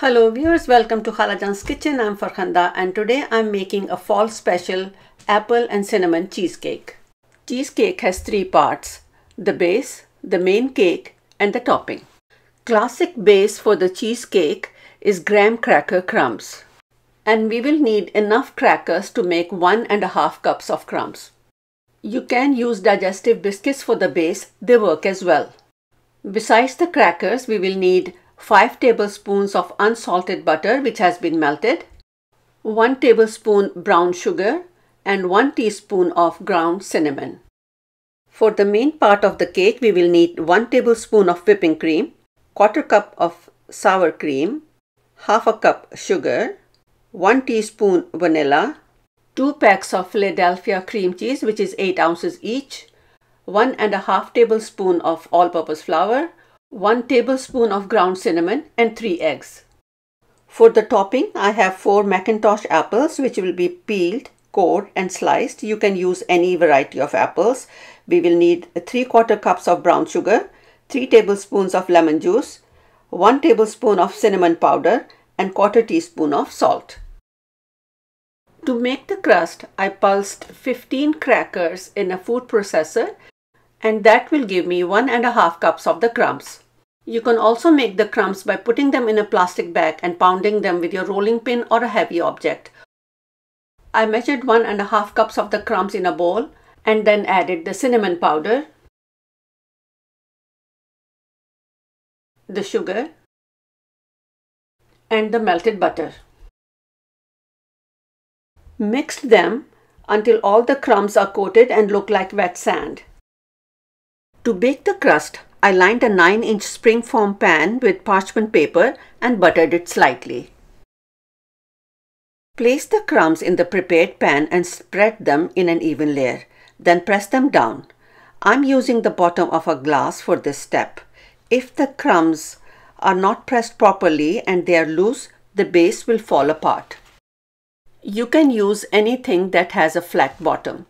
Hello viewers, welcome to Halajan's Kitchen. I'm Farhanda and today I'm making a fall special apple and cinnamon cheesecake. Cheesecake has three parts, the base, the main cake and the topping. Classic base for the cheesecake is graham cracker crumbs. And we will need enough crackers to make one and a half cups of crumbs. You can use digestive biscuits for the base, they work as well. Besides the crackers, we will need 5 tablespoons of unsalted butter which has been melted, 1 tablespoon brown sugar and 1 teaspoon of ground cinnamon. For the main part of the cake we will need 1 tablespoon of whipping cream, quarter cup of sour cream, half a cup sugar, 1 teaspoon vanilla, 2 packs of Philadelphia cream cheese which is 8 ounces each, 1 and a half tablespoon of all-purpose flour, 1 tablespoon of ground cinnamon and 3 eggs. For the topping, I have 4 Macintosh apples which will be peeled, cored and sliced. You can use any variety of apples. We will need 3 quarter cups of brown sugar, 3 tablespoons of lemon juice, 1 tablespoon of cinnamon powder and quarter teaspoon of salt. To make the crust, I pulsed 15 crackers in a food processor and that will give me one and a half cups of the crumbs. You can also make the crumbs by putting them in a plastic bag and pounding them with your rolling pin or a heavy object. I measured one and a half cups of the crumbs in a bowl and then added the cinnamon powder, the sugar and the melted butter. Mixed them until all the crumbs are coated and look like wet sand. To bake the crust, I lined a 9 inch springform pan with parchment paper and buttered it slightly. Place the crumbs in the prepared pan and spread them in an even layer. Then press them down. I'm using the bottom of a glass for this step. If the crumbs are not pressed properly and they are loose, the base will fall apart. You can use anything that has a flat bottom.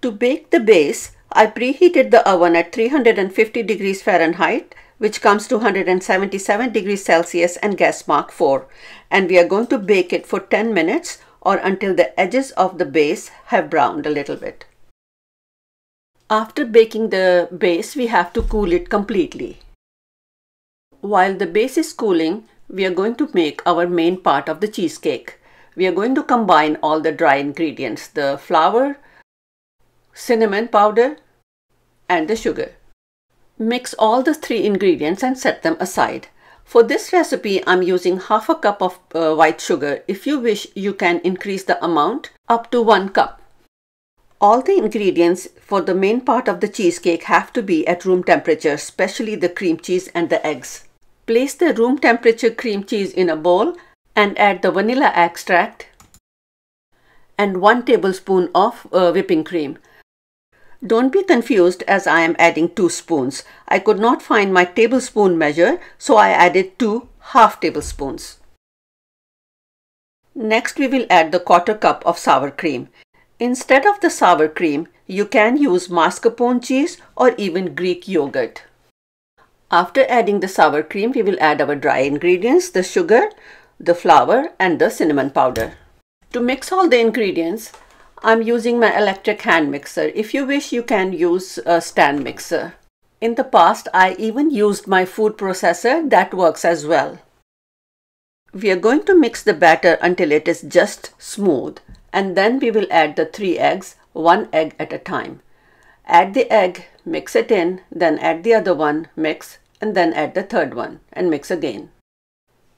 To bake the base, I preheated the oven at 350 degrees Fahrenheit which comes to 177 degrees Celsius and gas mark 4 and we are going to bake it for 10 minutes or until the edges of the base have browned a little bit. After baking the base we have to cool it completely. While the base is cooling we are going to make our main part of the cheesecake. We are going to combine all the dry ingredients the flour, cinnamon powder, and the sugar. Mix all the three ingredients and set them aside. For this recipe, I'm using half a cup of uh, white sugar. If you wish, you can increase the amount up to one cup. All the ingredients for the main part of the cheesecake have to be at room temperature, especially the cream cheese and the eggs. Place the room temperature cream cheese in a bowl and add the vanilla extract and 1 tablespoon of uh, whipping cream. Don't be confused as I am adding 2 spoons. I could not find my tablespoon measure so I added 2 half tablespoons. Next we will add the quarter cup of sour cream. Instead of the sour cream, you can use mascarpone cheese or even Greek yogurt. After adding the sour cream, we will add our dry ingredients, the sugar, the flour and the cinnamon powder. To mix all the ingredients, I'm using my electric hand mixer. If you wish, you can use a stand mixer. In the past, I even used my food processor that works as well. We are going to mix the batter until it is just smooth and then we will add the three eggs, one egg at a time. Add the egg, mix it in, then add the other one, mix, and then add the third one and mix again.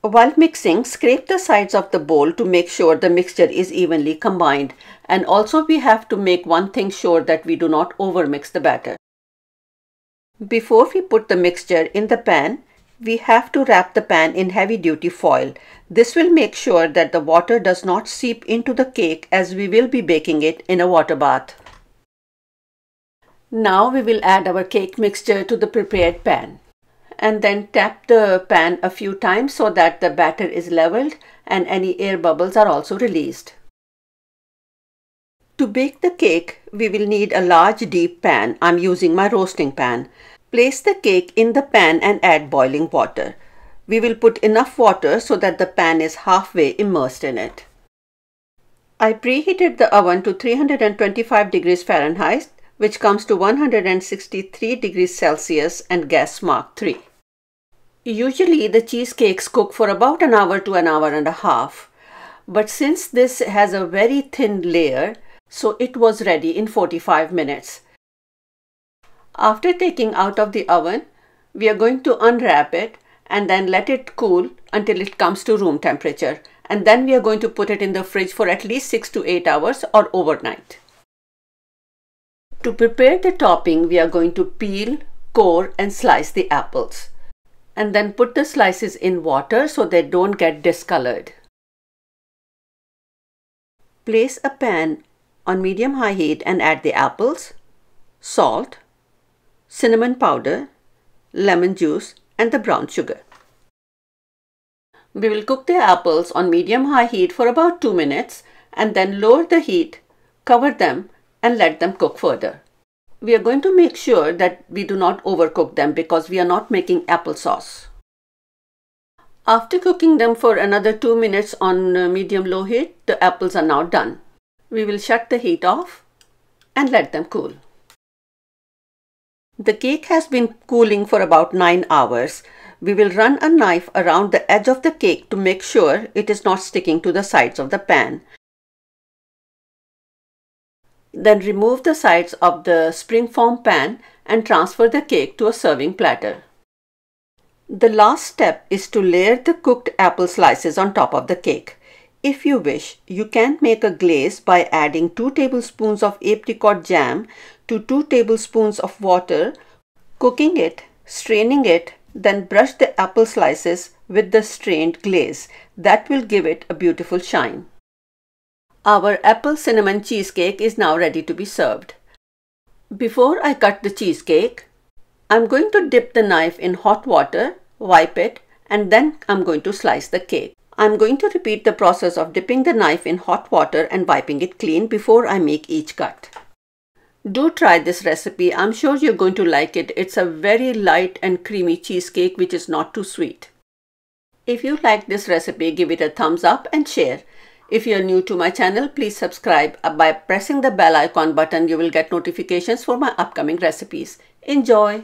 While mixing, scrape the sides of the bowl to make sure the mixture is evenly combined and also we have to make one thing sure that we do not overmix the batter. Before we put the mixture in the pan, we have to wrap the pan in heavy duty foil. This will make sure that the water does not seep into the cake as we will be baking it in a water bath. Now we will add our cake mixture to the prepared pan and then tap the pan a few times so that the batter is leveled and any air bubbles are also released. To bake the cake, we will need a large deep pan. I'm using my roasting pan. Place the cake in the pan and add boiling water. We will put enough water so that the pan is halfway immersed in it. I preheated the oven to 325 degrees Fahrenheit, which comes to 163 degrees Celsius and gas mark 3. Usually the cheesecakes cook for about an hour to an hour and a half. But since this has a very thin layer, so it was ready in 45 minutes. After taking out of the oven, we are going to unwrap it and then let it cool until it comes to room temperature. And then we are going to put it in the fridge for at least 6 to 8 hours or overnight. To prepare the topping, we are going to peel, core and slice the apples and then put the slices in water so they don't get discolored. Place a pan on medium-high heat and add the apples, salt, cinnamon powder, lemon juice and the brown sugar. We will cook the apples on medium-high heat for about 2 minutes and then lower the heat, cover them and let them cook further we are going to make sure that we do not overcook them because we are not making applesauce. After cooking them for another 2 minutes on uh, medium-low heat, the apples are now done. We will shut the heat off and let them cool. The cake has been cooling for about 9 hours. We will run a knife around the edge of the cake to make sure it is not sticking to the sides of the pan then remove the sides of the springform pan and transfer the cake to a serving platter. The last step is to layer the cooked apple slices on top of the cake. If you wish, you can make a glaze by adding 2 tablespoons of apricot jam to 2 tablespoons of water, cooking it, straining it, then brush the apple slices with the strained glaze. That will give it a beautiful shine. Our apple cinnamon cheesecake is now ready to be served. Before I cut the cheesecake, I'm going to dip the knife in hot water, wipe it, and then I'm going to slice the cake. I'm going to repeat the process of dipping the knife in hot water and wiping it clean before I make each cut. Do try this recipe. I'm sure you're going to like it. It's a very light and creamy cheesecake which is not too sweet. If you like this recipe, give it a thumbs up and share. If you are new to my channel, please subscribe. Uh, by pressing the bell icon button, you will get notifications for my upcoming recipes. Enjoy!